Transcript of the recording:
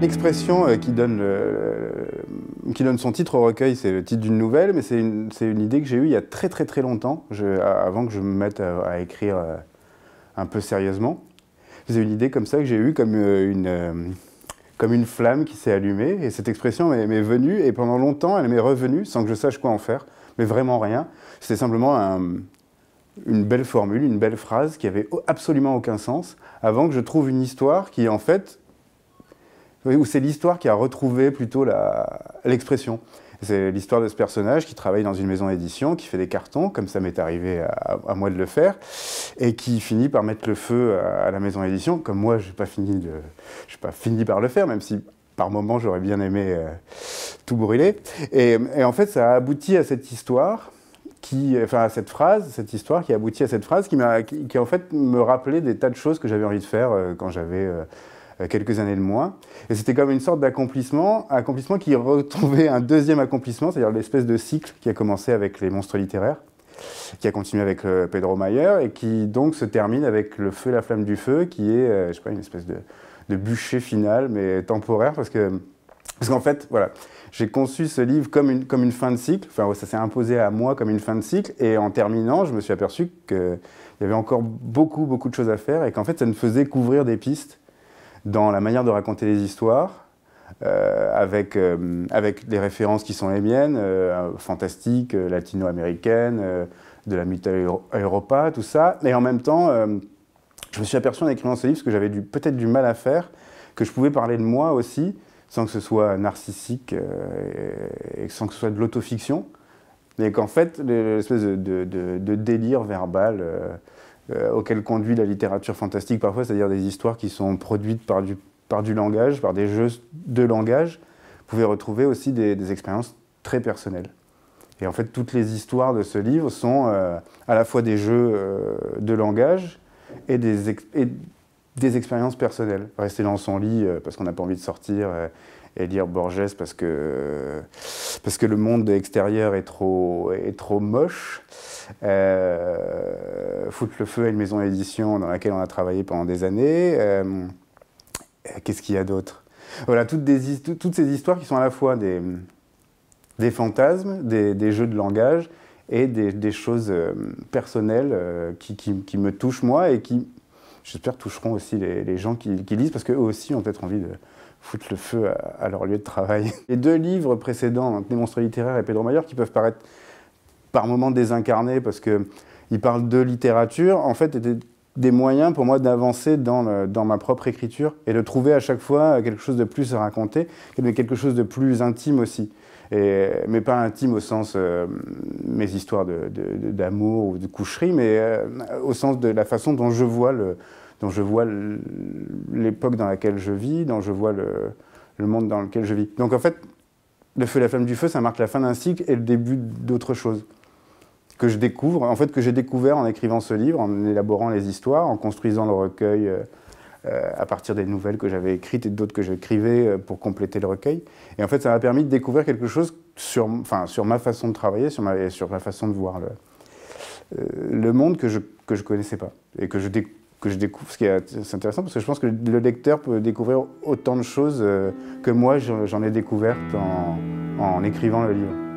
L'expression euh, qui, donne qui donne son titre au recueil, c'est le titre d'une nouvelle, mais c'est une, une, idée que j'ai eue il y a très très très longtemps, je, avant que je me mette à, écrire euh, un peu sérieusement. C'est une idée comme ça que j'ai eue, comme euh, une, comme une flamme qui s'est allumée. Et cette expression m'est venue, et pendant longtemps, elle m'est revenue sans que je sache quoi en faire, mais vraiment rien. C'était simplement une belle formule, une belle phrase qui avait absolument aucun sens, avant que je trouve une histoire qui, en fait, où c'est l'histoire qui a retrouvé plutôt l'expression. C'est l'histoire de ce personnage qui travaille dans une maison d'édition, qui fait des cartons, comme ça m'est arrivé à, moi de le faire, et qui finit par mettre le feu à, la maison d'édition, comme moi, je n'ai pas, fini pas fini par le faire, même si par moments j'aurais bien aimé euh, tout brûler. Et, en fait, ça a abouti à cette histoire. Qui, enfin, à cette phrase, cette histoire qui a abouti à cette phrase qui, qui en fait me rappelait des tas de choses que j'avais envie de faire euh, quand j'avais euh, euh, quelques années de moins. Et c'était comme une sorte d'accomplissement, accomplissement qui retrouvait un deuxième accomplissement, c'est-à-dire l'espèce de cycle qui a commencé avec les monstres littéraires, qui a continué avec euh, Pedro Mayer et qui donc se termine avec Le Feu, la flamme du feu, qui est, euh, je sais pas, une espèce de, de bûcher final, mais temporaire, parce que parce qu'en fait, voilà, j'ai conçu ce livre comme une, comme une fin de cycle, enfin ça s'est imposé à moi comme une fin de cycle, et en terminant, je me suis aperçu qu'il y avait encore beaucoup, beaucoup de choses à faire, et qu'en fait, ça ne faisait qu'ouvrir des pistes dans la manière de raconter les histoires, euh, avec, euh, avec des références qui sont les miennes, euh, fantastiques, latino-américaines, de la mythologie Europa, tout ça. Et en même temps, je me suis aperçu en écrivant ce livre, ce que j'avais peut-être du mal à faire, que je pouvais parler de moi aussi, sans que ce soit narcissique et, sans que ce soit de l'autofiction, mais qu'en fait, l'espèce de, de, délire verbal euh, auxquelles conduit la littérature fantastique parfois, c'est-à-dire des histoires qui sont produites par du, par du langage, par des jeux de langage, vous pouvez retrouver aussi des, expériences très personnelles. Et en fait, toutes les histoires de ce livre sont euh, à la fois des jeux euh, de langage et des, et des expériences personnelles. Rester dans son lit parce qu'on n'a pas envie de sortir et lire Borges parce que, parce que le monde extérieur est trop, est trop moche. Euh, Foutre le feu à une maison d'édition dans laquelle on a travaillé pendant des années. Euh, qu'est-ce qu'il y a d'autre Voilà, toutes, toutes ces histoires qui sont à la fois des, des fantasmes, des, jeux de langage et des, choses euh, personnelles euh, qui, qui, me touchent moi et qui, j'espère, toucheront aussi les, les gens qui, qui lisent parce qu'eux aussi ont peut-être envie de, foutre le feu à, leur lieu de travail. Les deux livres précédents, Les monstres littéraires et Pedro Mayer, qui peuvent paraître par moments désincarnés parce qu'ils parlent de littérature, en fait, étaient des moyens pour moi d'avancer dans, dans ma propre écriture et de trouver à chaque fois quelque chose de plus à raconter, mais quelque chose de plus intime aussi. mais pas intime au sens euh, mes histoires d'amour de, ou de coucherie, mais euh, au sens de la façon dont je vois le, dont je vois l'époque dans laquelle je vis, dont je vois le, monde dans lequel je vis. Donc en fait, le feu, la flamme du feu, ça marque la fin d'un cycle et le début d'autre chose que je découvre, en fait que j'ai découvert en écrivant ce livre, en élaborant les histoires, en construisant le recueil euh, euh, à partir des nouvelles que j'avais écrites et d'autres que j'écrivais euh, pour compléter le recueil. Et en fait, ça m'a permis de découvrir quelque chose sur, enfin, sur ma façon de travailler, sur ma, sur ma façon de voir le, le monde que je ne que je connaissais pas et que je que découvre, ce qui est, intéressant parce que je pense que le lecteur peut découvrir autant de choses euh, que moi j'en ai découvertes en écrivant le livre.